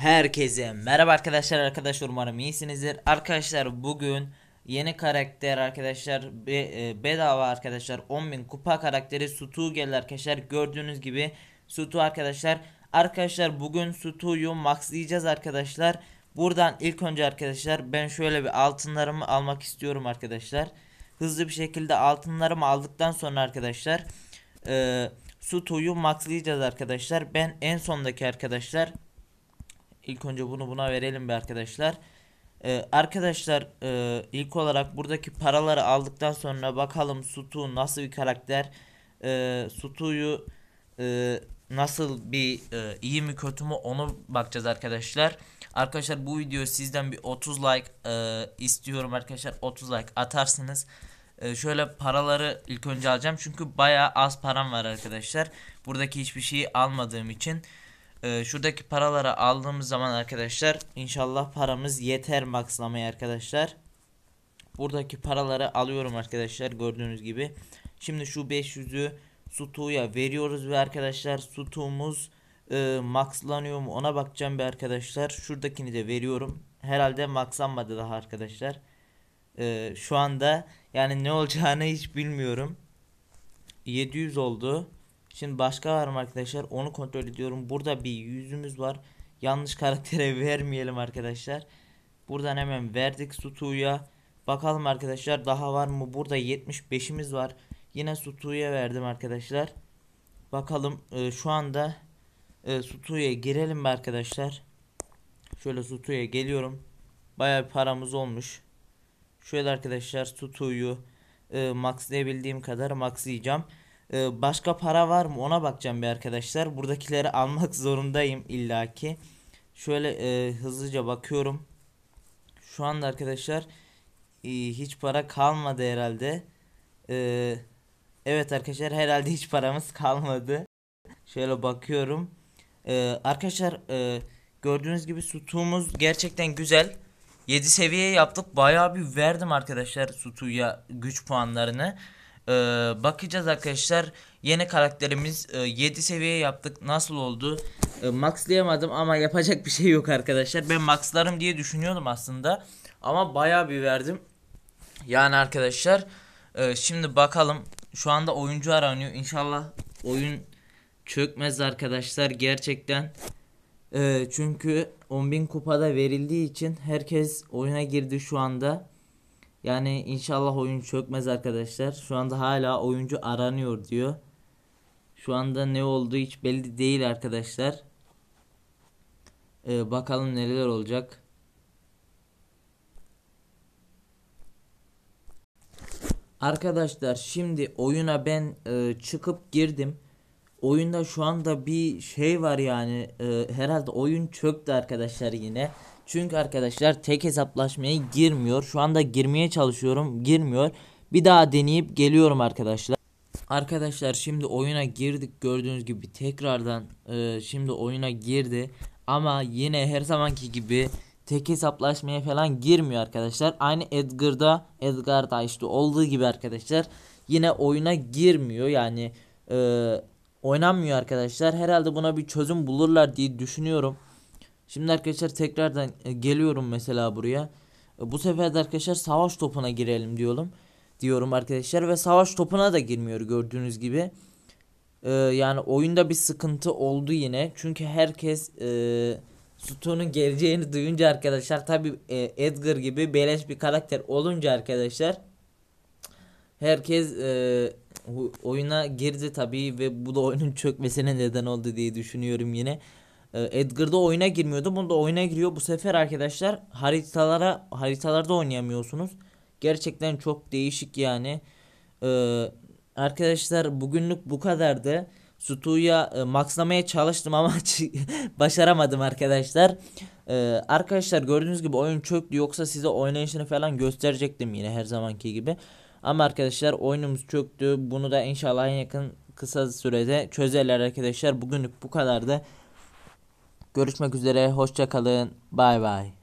Herkese merhaba arkadaşlar arkadaşlar umarım iyisinizdir arkadaşlar bugün yeni karakter arkadaşlar be, e, bedava arkadaşlar 10.000 kupa karakteri Sutu geldi arkadaşlar gördüğünüz gibi Sutu arkadaşlar arkadaşlar bugün Sutu'yu maxlayacağız arkadaşlar buradan ilk önce arkadaşlar ben şöyle bir altınlarımı almak istiyorum arkadaşlar hızlı bir şekilde altınlarımı aldıktan sonra arkadaşlar e, Sutu'yu maxlayacağız arkadaşlar ben en sondaki arkadaşlar ilk önce bunu buna verelim be arkadaşlar. Ee, arkadaşlar e, ilk olarak buradaki paraları aldıktan sonra bakalım Sutu nasıl bir karakter. E, Sutu'yu e, nasıl bir e, iyi mi kötü mü onu bakacağız arkadaşlar. Arkadaşlar bu video sizden bir 30 like e, istiyorum arkadaşlar. 30 like atarsınız. E, şöyle paraları ilk önce alacağım. Çünkü baya az param var arkadaşlar. Buradaki hiçbir şeyi almadığım için e, şuradaki paraları aldığımız zaman arkadaşlar inşallah paramız yeter maxlamaya arkadaşlar. Buradaki paraları alıyorum arkadaşlar gördüğünüz gibi. Şimdi şu 500'ü Sutu'ya veriyoruz ve arkadaşlar Sutu'muz e, maxlanıyor mu ona bakacağım bir arkadaşlar. Şuradakini de veriyorum. Herhalde maxlanmadı daha arkadaşlar. E, şu anda yani ne olacağını hiç bilmiyorum. 700 oldu. Şimdi başka var mı arkadaşlar? Onu kontrol ediyorum. Burada bir yüzümüz var. Yanlış karaktere vermeyelim arkadaşlar. Buradan hemen verdik Sutu'ya. Bakalım arkadaşlar daha var mı? Burada 75'imiz var. Yine Sutu'ya verdim arkadaşlar. Bakalım e, şu anda e, Sutu'ya girelim mi arkadaşlar? Şöyle Sutu'ya geliyorum. Baya bir paramız olmuş. Şöyle arkadaşlar Sutu'yu e, maxlayabildiğim kadar maxlayacağım. Ee, başka para var mı ona bakacağım bir arkadaşlar. Buradakileri almak zorundayım illaki. Şöyle e, hızlıca bakıyorum. Şu anda arkadaşlar e, hiç para kalmadı herhalde. E, evet arkadaşlar herhalde hiç paramız kalmadı. Şöyle bakıyorum. E, arkadaşlar e, gördüğünüz gibi sütuğumuz gerçekten güzel. 7 seviye yaptık. Bayağı bir verdim arkadaşlar sütuya güç puanlarını. Ee, bakacağız arkadaşlar. Yeni karakterimiz e, 7 seviye yaptık. Nasıl oldu? E, maxlayamadım ama yapacak bir şey yok arkadaşlar. Ben maxlarım diye düşünüyordum aslında. Ama baya bir verdim. Yani arkadaşlar e, şimdi bakalım. Şu anda oyuncu aranıyor. İnşallah oyun çökmez arkadaşlar gerçekten. E, çünkü 10.000 kupada verildiği için herkes oyuna girdi şu anda. Yani inşallah oyun çökmez arkadaşlar. Şu anda hala oyuncu aranıyor diyor. Şu anda ne oldu hiç belli değil arkadaşlar. Ee, bakalım neler olacak. Arkadaşlar şimdi oyuna ben e, çıkıp girdim. Oyunda şu anda bir şey var yani e, herhalde oyun çöktü arkadaşlar yine. Çünkü arkadaşlar tek hesaplaşmaya girmiyor. Şu anda girmeye çalışıyorum. Girmiyor. Bir daha deneyip geliyorum arkadaşlar. Arkadaşlar şimdi oyuna girdik gördüğünüz gibi tekrardan e, şimdi oyuna girdi ama yine her zamanki gibi tek hesaplaşmaya falan girmiyor arkadaşlar. Aynı Edgar'da Edgar'da işte olduğu gibi arkadaşlar yine oyuna girmiyor yani e, oynanmıyor arkadaşlar. Herhalde buna bir çözüm bulurlar diye düşünüyorum. Şimdi arkadaşlar tekrardan e, geliyorum mesela buraya. E, bu sefer de arkadaşlar savaş topuna girelim diyorum. Diyorum arkadaşlar ve savaş topuna da girmiyor gördüğünüz gibi. Ee, yani oyunda bir sıkıntı oldu yine. Çünkü herkes e, Stone'un geleceğini duyunca arkadaşlar tabi e, Edgar gibi beleş bir karakter olunca arkadaşlar herkes e, oyuna girdi tabi ve bu da oyunun çökmesine neden oldu diye düşünüyorum yine. Ee, Edgar'da oyuna girmiyordu. Bunda oyuna giriyor. Bu sefer arkadaşlar haritalara haritalarda oynayamıyorsunuz. Gerçekten çok değişik yani. Ee, arkadaşlar bugünlük bu kadardı. Stu'ya e, maxlamaya çalıştım ama başaramadım arkadaşlar. Ee, arkadaşlar gördüğünüz gibi oyun çöktü yoksa size oynayışını falan gösterecektim yine her zamanki gibi. Ama arkadaşlar oyunumuz çöktü. Bunu da inşallah en yakın kısa sürede çözerler arkadaşlar. Bugünlük bu kadardı. Görüşmek üzere. hoşça kalın, Bay bay.